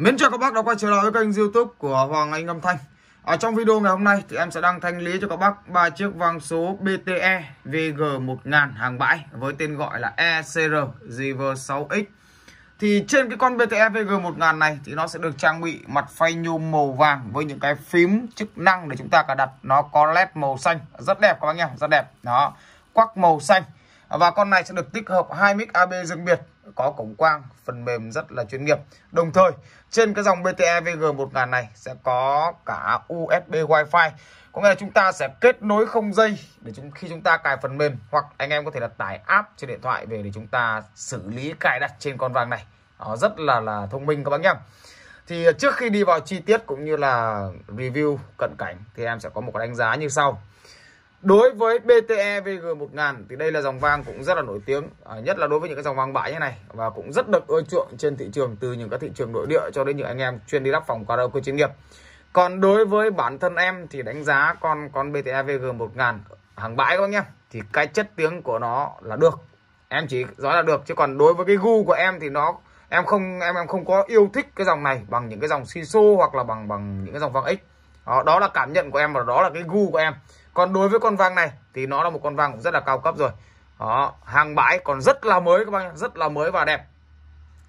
Mến chào các bác đã quay trở lại với kênh youtube của Hoàng Anh Âm Thanh ở Trong video ngày hôm nay thì em sẽ đăng thanh lý cho các bác ba chiếc vang số BTE VG1000 hàng bãi với tên gọi là ECR River 6X Thì trên cái con BTE VG1000 này thì nó sẽ được trang bị mặt phay nhôm màu vàng với những cái phím chức năng để chúng ta cài đặt Nó có led màu xanh rất đẹp các bác nhé, rất đẹp Đó, quắc màu xanh và con này sẽ được tích hợp hai mic AB riêng biệt có cổng quang phần mềm rất là chuyên nghiệp đồng thời trên cái dòng BTE VG 1000 này sẽ có cả USB Wi-Fi có nghĩa là chúng ta sẽ kết nối không dây để chúng khi chúng ta cài phần mềm hoặc anh em có thể đặt tải app trên điện thoại về để chúng ta xử lý cài đặt trên con vàng này Đó, rất là là thông minh các bác nhá thì trước khi đi vào chi tiết cũng như là review cận cảnh thì em sẽ có một cái đánh giá như sau Đối với BTE VG1000 thì đây là dòng vang cũng rất là nổi tiếng à, Nhất là đối với những cái dòng vang bãi như này Và cũng rất được ưa chuộng trên thị trường Từ những các thị trường nội địa cho đến những anh em chuyên đi lắp phòng karaoke chuyên nghiệp Còn đối với bản thân em thì đánh giá con con BTE VG1000 hàng bãi các bác nhé Thì cái chất tiếng của nó là được Em chỉ nói là được chứ còn đối với cái gu của em thì nó Em không em em không có yêu thích cái dòng này bằng những cái dòng Siso hoặc là bằng bằng những cái dòng vang X đó, đó là cảm nhận của em và đó là cái gu của em còn đối với con vàng này thì nó là một con vàng cũng rất là cao cấp rồi đó hàng bãi còn rất là mới các bạn rất là mới và đẹp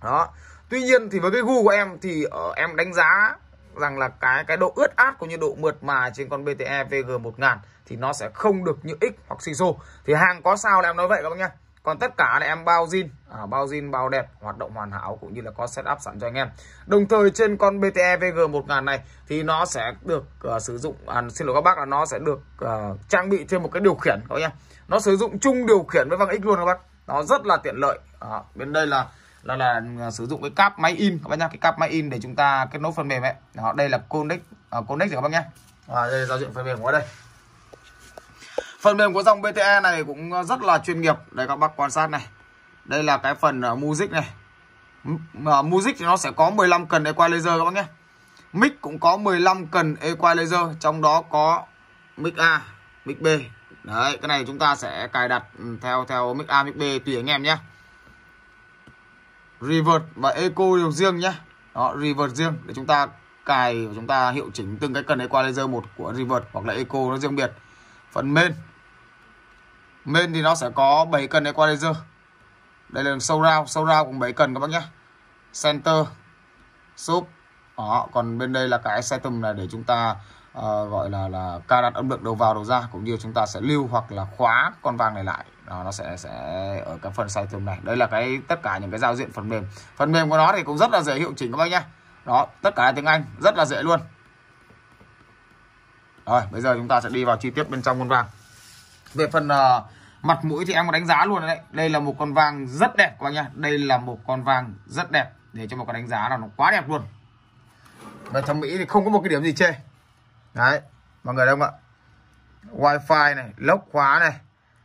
đó tuy nhiên thì với cái gu của em thì ở ờ, em đánh giá rằng là cái cái độ ướt át cũng như độ mượt mà trên con BTE VG1000 thì nó sẽ không được như X hoặc Siso thì hàng có sao là em nói vậy các bác nhá còn tất cả là em bao zin à, bao zin bao đẹp hoạt động hoàn hảo cũng như là có setup sẵn cho anh em đồng thời trên con BTE VG 1000 này thì nó sẽ được uh, sử dụng à, xin lỗi các bác là nó sẽ được uh, trang bị thêm một cái điều khiển các bác nó sử dụng chung điều khiển với vang X luôn các bác nó rất là tiện lợi à, bên đây là là là ờ, sử dụng cái cáp máy in các bác nhá cái cáp máy in để chúng ta kết nối phần mềm ấy đó đây là connect uh, connect rồi các bác nhá à, đây là giao diện phần mềm của đây Phần mềm của dòng BTE này cũng ờ, rất là chuyên nghiệp. Đây các bác quan sát này. Đây là cái phần ờ, music này. Uh, music thì nó sẽ có 15 cần equalizer các bác nhé. Mic cũng có 15 cần equalizer, trong đó có mic A, mic B. Đấy, cái này chúng ta sẽ cài đặt ừ, theo theo mic A, mic B tùy anh em nhé. Revert và eco đều riêng nhé. Đó, revert riêng để chúng ta cài và chúng ta hiệu chỉnh từng cái cần equalizer một của revert hoặc là eco nó riêng biệt. Phần main Main thì nó sẽ có 7 cần equalizer. Đây là sâu rau, sâu rau cũng 7 cần các bác nhé. Center, sub. Đó, còn bên đây là cái setum này để chúng ta uh, gọi là là cài đặt âm lượng đầu vào đầu ra cũng như chúng ta sẽ lưu hoặc là khóa con vàng này lại. Đó, nó sẽ sẽ ở cái phần setum này. Đây là cái tất cả những cái giao diện phần mềm. Phần mềm của nó thì cũng rất là dễ hiệu chỉnh các bác nhé. Đó, tất cả tiếng Anh, rất là dễ luôn. Rồi, bây giờ chúng ta sẽ đi vào chi tiết bên trong con vàng về phần uh, mặt mũi thì em có đánh giá luôn đấy đây là một con vàng rất đẹp các bác nhá đây là một con vàng rất đẹp để cho một con đánh giá là nó quá đẹp luôn về thẩm mỹ thì không có một cái điểm gì chê đấy mọi người đâu ạ wifi này lốc khóa này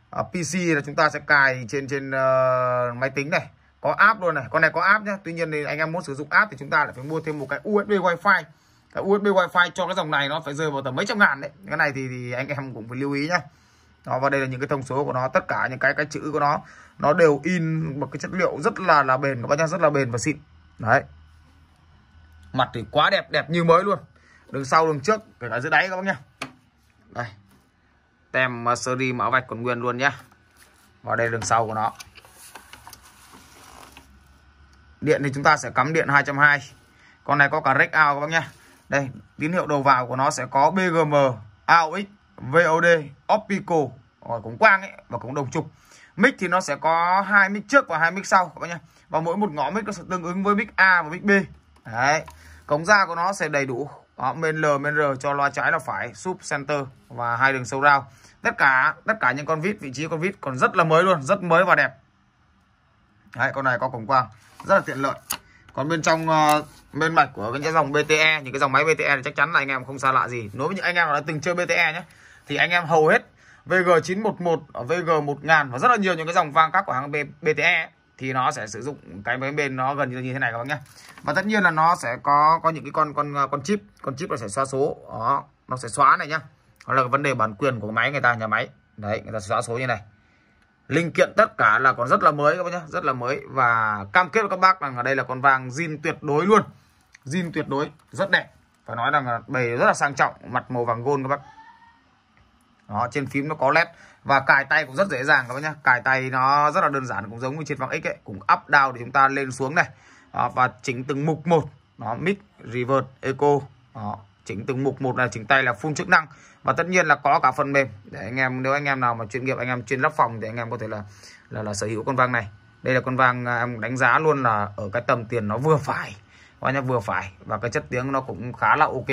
ở ờ, pc là chúng ta sẽ cài trên trên uh, máy tính này có app luôn này con này có app nhé tuy nhiên thì anh em muốn sử dụng app thì chúng ta lại phải mua thêm một cái usb wifi cái usb wifi cho cái dòng này nó phải rơi vào tầm mấy trăm ngàn đấy cái này thì, thì anh em cũng phải lưu ý nhé đó và đây là những cái thông số của nó tất cả những cái cái chữ của nó nó đều in một cái chất liệu rất là là bền các bác nhá rất là bền và xịn đấy mặt thì quá đẹp đẹp như mới luôn đường sau đường trước kể cả dưới đáy các bác nhá đây tem uh, seri mã vạch còn nguyên luôn nhá và đây đường sau của nó điện thì chúng ta sẽ cắm điện 220 con này có cả rec out các bác nhá đây tín hiệu đầu vào của nó sẽ có BGM aux VOD, Optico ở cổng quang ấy và cũng đồng trục. Mic thì nó sẽ có hai mic trước và hai mic sau các bạn nhé. Và mỗi một ngõ mic nó sẽ tương ứng với mic A và mic B. Đấy. Cổng ra của nó sẽ đầy đủ đó, bên L, bên R cho loa trái là phải, sub center và hai đường sâu rao. Tất cả tất cả những con vít, vị trí con vít còn rất là mới luôn, rất mới và đẹp. Đấy, con này có cổng quang, rất là tiện lợi. Còn bên trong uh, bên mạch của cái dòng BTE, những cái dòng máy BTE thì chắc chắn là anh em không xa lạ gì. Đối với những anh em đã từng chơi BTE nhé, thì anh em hầu hết VG911, VG1000 và rất là nhiều những cái dòng vàng các của hãng BTE thì nó sẽ sử dụng cái bên bên nó gần như thế này các bác nhé và tất nhiên là nó sẽ có có những cái con con con chip con chip nó sẽ xóa số đó nó sẽ xóa này nhá đó là vấn đề bản quyền của máy người ta nhà máy đấy người ta xóa số như này linh kiện tất cả là còn rất là mới các bác nhé rất là mới và cam kết với các bác rằng ở đây là con vàng zin tuyệt đối luôn zin tuyệt đối rất đẹp phải nói rằng là bày rất là sang trọng mặt màu vàng gold các bác đó trên phím nó có led và cài tay cũng rất dễ dàng các bác nhá cài tay nó rất là đơn giản cũng giống như trên vàng x ấy cũng up down để chúng ta lên xuống này đó, và chỉnh từng mục một nó mix reverse eco đó, chỉnh từng mục một là chỉnh tay là full chức năng và tất nhiên là có cả phần mềm để anh em nếu anh em nào mà chuyên nghiệp anh em chuyên lắp phòng thì anh em có thể là là là sở hữu con vang này đây là con vang à, em đánh giá luôn là ở cái tầm tiền nó vừa phải các nhá vừa phải và cái chất tiếng nó cũng khá là ok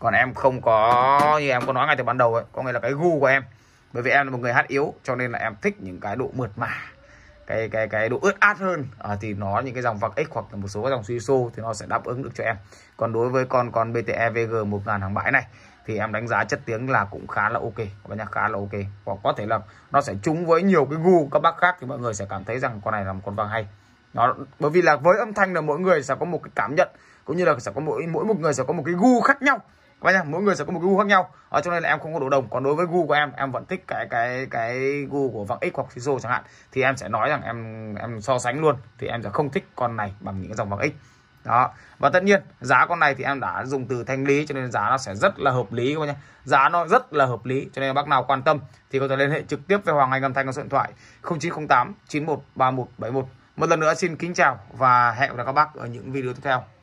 còn em không có như em có nói ngay từ ban đầu ấy có nghĩa là cái gu của em bởi vì em là một người hát yếu cho nên là em thích những cái độ mượt mà cái cái cái độ ướt át hơn à, thì nó những cái dòng vạc x hoặc là một số cái dòng suy xô thì nó sẽ đáp ứng được cho em còn đối với con con BTE VG ngàn hàng bãi này thì em đánh giá chất tiếng là cũng khá là ok và nhá khá là ok hoặc có thể là nó sẽ trúng với nhiều cái gu các bác khác thì mọi người sẽ cảm thấy rằng con này là một con vàng hay nó bởi vì là với âm thanh là mỗi người sẽ có một cái cảm nhận cũng như là sẽ có mỗi mỗi một người sẽ có một cái gu khác nhau các bác nhá mỗi người sẽ có một cái gu khác nhau ở trong đây là em không có độ đồng còn đối với gu của em em vẫn thích cái cái cái gu của vàng x hoặc siso chẳng hạn thì em sẽ nói rằng em em so sánh luôn thì em sẽ không thích con này bằng những cái dòng vàng x đó và tất nhiên giá con này thì em đã dùng từ thanh lý cho nên giá nó sẽ rất là hợp lý các bác nhé giá nó rất là hợp lý cho nên bác nào quan tâm thì có thể liên hệ trực tiếp với Hoàng Anh Âm Thanh qua số điện thoại 0908 913171 một lần nữa xin kính chào và hẹn gặp lại các bác ở những video tiếp theo